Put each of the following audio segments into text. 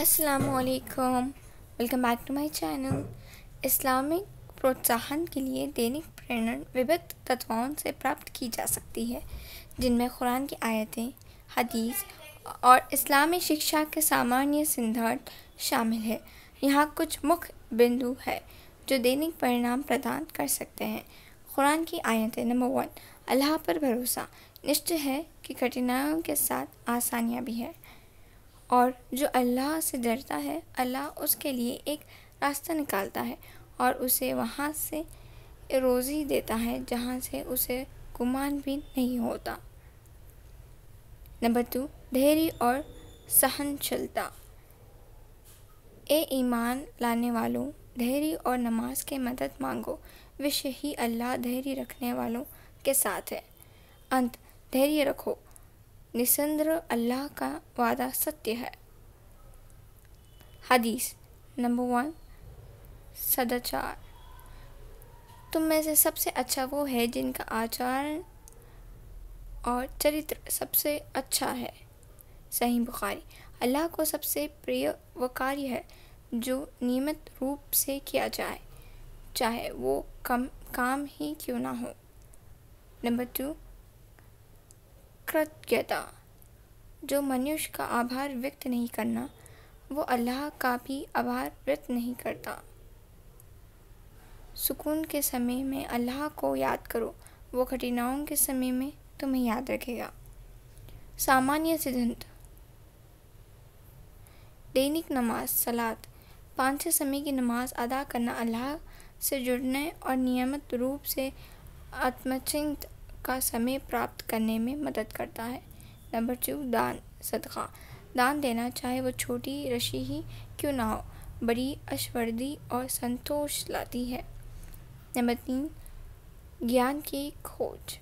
असलकम welcome back to my channel Islamic प्रोत्साहन के लिए दैनिक प्रेरणा विभिन्न तत्वों से प्राप्त की जा सकती है जिनमें कुरान की आयतें हदीस और इस्लामी शिक्षा के सामान्य सिद्धांत शामिल है यहाँ कुछ मुख्य बिंदु है जो दैनिक परिणाम प्रदान कर सकते हैं कुरान की आयतें नंबर वन अल्लाह पर भरोसा निश्चय है कि कठिनाइयों के साथ आसानियाँ भी हैं और जो अल्लाह से डरता है अल्लाह उसके लिए एक रास्ता निकालता है और उसे वहाँ से रोज़ी देता है जहाँ से उसे गुमान भी नहीं होता नंबर टू धैर्य और सहनशीलता ए ईमान लाने वालों धैर्य और नमाज के मदद मांगो विश्व ही अल्लाह धैर्य रखने वालों के साथ है अंत धैर्य रखो निसंद्र अल्लाह का वादा सत्य है हदीस नंबर वन सदाचार तुम में से सबसे अच्छा वो है जिनका आचार और चरित्र सबसे अच्छा है सही बुखारी अल्लाह को सबसे प्रिय व कार्य है जो नियमित रूप से किया जाए चाहे वो कम काम ही क्यों ना हो नंबर टू कृतज्ञता जो मनुष्य का आभार व्यक्त नहीं करना वो अल्लाह का भी आभार व्यक्त नहीं करता सुकून के समय में अल्लाह को याद करो वो कठिनाओं के समय में तुम्हें याद रखेगा सामान्य सिद्धांत दैनिक नमाज सलात पांच समय की नमाज अदा करना अल्लाह से जुड़ने और नियमित रूप से आत्मचिंत का समय प्राप्त करने में मदद करता है नंबर टू दान सदका दान देना चाहे वो छोटी रशि ही क्यों ना हो बड़ी अश्वर्दी और संतोष लाती है नंबर तीन ज्ञान की खोज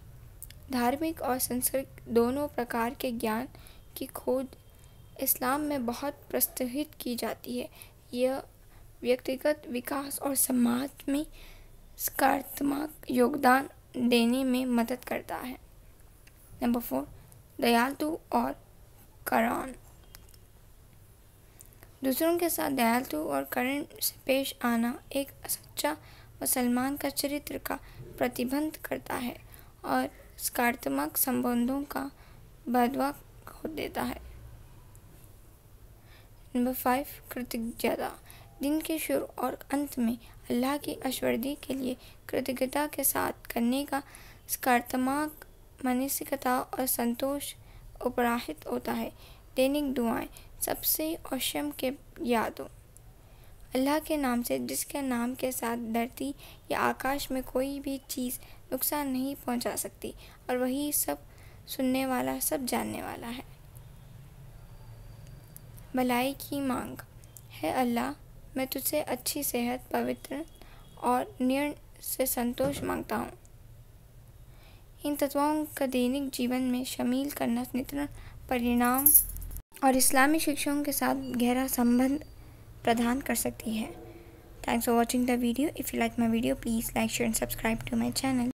धार्मिक और संस्कृत दोनों प्रकार के ज्ञान की खोज इस्लाम में बहुत प्रोत्साहित की जाती है यह व्यक्तिगत विकास और समाज में सकारात्मक योगदान देने में मदद करता है नंबर फोर दयालु और करण दूसरों के साथ दयालु और करण से पेश आना एक सच्चा मुसलमान का चरित्र का प्रतिबंध करता है और सकारात्मक संबंधों का बदवा हो देता है नंबर फाइव कृतज्ञता दिन के शुरू और अंत में अल्लाह की अश्वर्दी के लिए कृतज्ञता के साथ करने का सकारात्मक मनसिकता और संतोष उपराहित होता है दैनिक दुआएं सबसे औषम के यादों अल्लाह के नाम से जिसके नाम के साथ धरती या आकाश में कोई भी चीज़ नुकसान नहीं पहुंचा सकती और वही सब सुनने वाला सब जानने वाला है भलाई की मांग है अल्लाह मैं तुझसे अच्छी सेहत पवित्र और निर्ण से संतोष मांगता हूँ इन तत्वों का दैनिक जीवन में शामिल करना नितरण परिणाम और इस्लामी शिक्षाओं के साथ गहरा संबंध प्रदान कर सकती है thanks for watching the video if you like my video please like share and subscribe to my channel